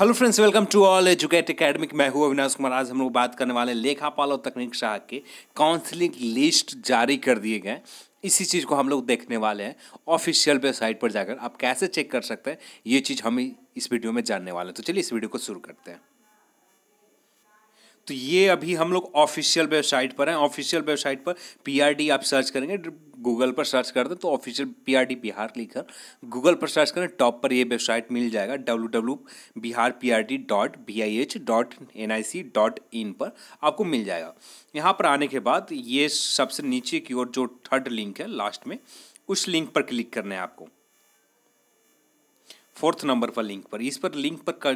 hello friends welcome to all educate academic मैं हूं अविनाश कुमार आज हम लोग बात करने वाले हैं लेखापाल और तकनीक शाह के काउंसलिंग लिस्ट जारी कर दिए गए इसी चीज़ को हम लोग देखने वाले हैं ऑफिशियल वेबसाइट पर जाकर आप कैसे चेक कर सकते हैं ये चीज़ हम इस वीडियो में जानने वाले हैं तो चलिए इस वीडियो को शुरू करते हैं तो ये अभी हम लोग ऑफिशियल वेबसाइट पर हैं ऑफिशियल वेबसाइट पर पी आप सर्च करेंगे गूगल पर सर्च कर दें तो ऑफिशियल पीआरडी बिहार लिखकर गूगल पर सर्च करें टॉप पर ये वेबसाइट मिल जाएगा W W Bihar P R D dot B I H dot N I C dot in पर आपको मिल जाएगा यहाँ पर आने के बाद ये सबसे नीचे की ओर जो थर्ड लिंक है लास्ट में उस लिंक पर क्लिक करना है आपको फोर्थ नंबर पर लिंक पर इस पर लिंक पर कर,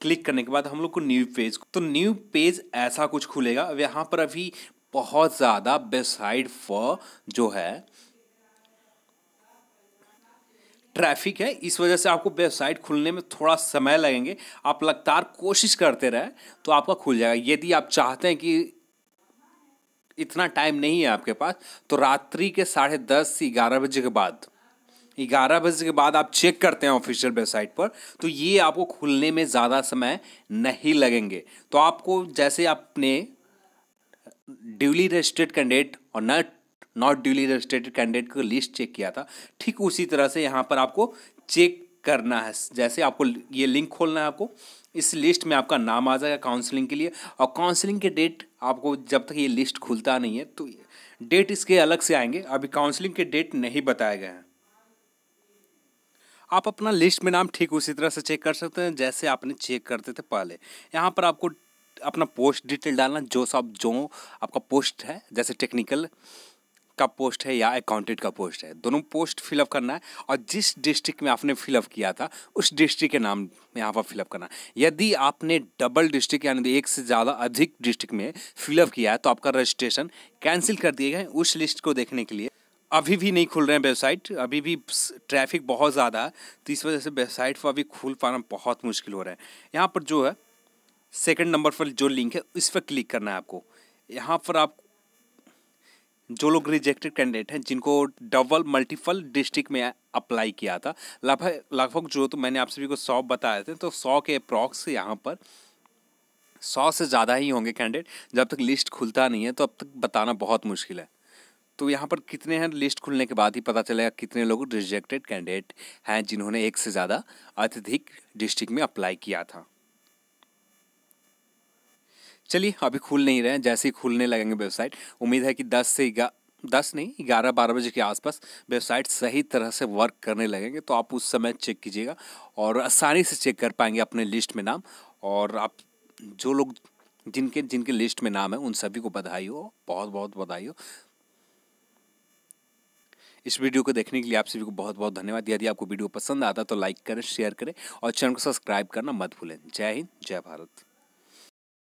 क्लिक करने के बाद हम लोग को न्यू पेज तो न्यू पेज ऐसा कुछ खुलेगा अब यहाँ पर अभी बहुत ज़्यादा बेसाइड फॉर जो है ट्रैफिक है इस वजह से आपको वेबसाइट खुलने में थोड़ा समय लगेंगे आप लगातार कोशिश करते रहे तो आपका खुल जाएगा यदि आप चाहते हैं कि इतना टाइम नहीं है आपके पास तो रात्रि के साढ़े दस से ग्यारह बजे के बाद ग्यारह बजे के बाद आप चेक करते हैं ऑफिशियल वेबसाइट पर तो ये आपको खुलने में ज़्यादा समय नहीं लगेंगे तो आपको जैसे आपने ड्यूली रजिस्टर्ड कैंडिडेट और not not duly registered candidate को लिस्ट चेक किया था ठीक उसी तरह से यहाँ पर आपको चेक करना है जैसे आपको ये लिंक खोलना है आपको इस लिस्ट में आपका नाम आ जाएगा काउंसलिंग के लिए और काउंसलिंग के डेट आपको जब तक ये लिस्ट खुलता नहीं है तो डेट इसके अलग से आएंगे अभी काउंसलिंग के डेट नहीं बताए गए हैं आप अपना लिस्ट में नाम ठीक उसी तरह से चेक कर सकते हैं जैसे आपने चेक करते थे पहले यहाँ पर आपको अपना पोस्ट डिटेल डालना जो सब जो आपका पोस्ट है जैसे टेक्निकल का पोस्ट है या अकाउंटेंट का पोस्ट है दोनों पोस्ट फिलअप करना है और जिस डिस्ट्रिक्ट में आपने फिलअप किया था उस डिस्ट्रिक्ट के नाम यहाँ पर फिलअप करना है यदि आपने डबल डिस्ट्रिक्ट यानी एक से ज़्यादा अधिक डिस्ट्रिक्ट में फिलअप किया है तो आपका रजिस्ट्रेशन कैंसिल कर दिए गए उस लिस्ट को देखने के लिए अभी भी नहीं खुल रहे हैं वेबसाइट अभी भी ट्रैफिक बहुत ज़्यादा है तो इस वजह से वेबसाइट पर अभी खुल पाना बहुत मुश्किल हो रहा है यहाँ पर जो है सेकंड नंबर पर जो लिंक है उस पर क्लिक करना है आपको यहाँ पर आप जो लोग रिजेक्टेड कैंडिडेट हैं जिनको डबल मल्टीपल डिस्ट्रिक्ट में अप्लाई किया था लगभग लगभग जो तो मैंने आप सभी को सौ बताए थे तो सौ के अप्रॉक्स यहाँ पर सौ से ज़्यादा ही होंगे कैंडिडेट जब तक लिस्ट खुलता नहीं है तो अब तक बताना बहुत मुश्किल है तो यहाँ पर कितने हैं लिस्ट खुलने के बाद ही पता चलेगा कितने लोग रिजेक्टेड कैंडिडेट हैं जिन्होंने एक से ज़्यादा अत्यधिक डिस्ट्रिक्ट में अप्लाई किया था चलिए अभी खुल नहीं रहे जैसे ही खुलने लगेंगे वेबसाइट उम्मीद है कि दस से दस नहीं ग्यारह बारह बजे के आसपास वेबसाइट सही तरह से वर्क करने लगेंगे तो आप उस समय चेक कीजिएगा और आसानी से चेक कर पाएंगे अपने लिस्ट में नाम और आप जो लोग जिनके जिनके लिस्ट में नाम है उन सभी को बधाई हो बहुत बहुत बधाई हो इस वीडियो को देखने के लिए आप सभी को बहुत बहुत धन्यवाद यदि आपको वीडियो पसंद आता तो लाइक करें शेयर करें और चैनल को सब्सक्राइब करना मत भूलें जय हिंद जय भारत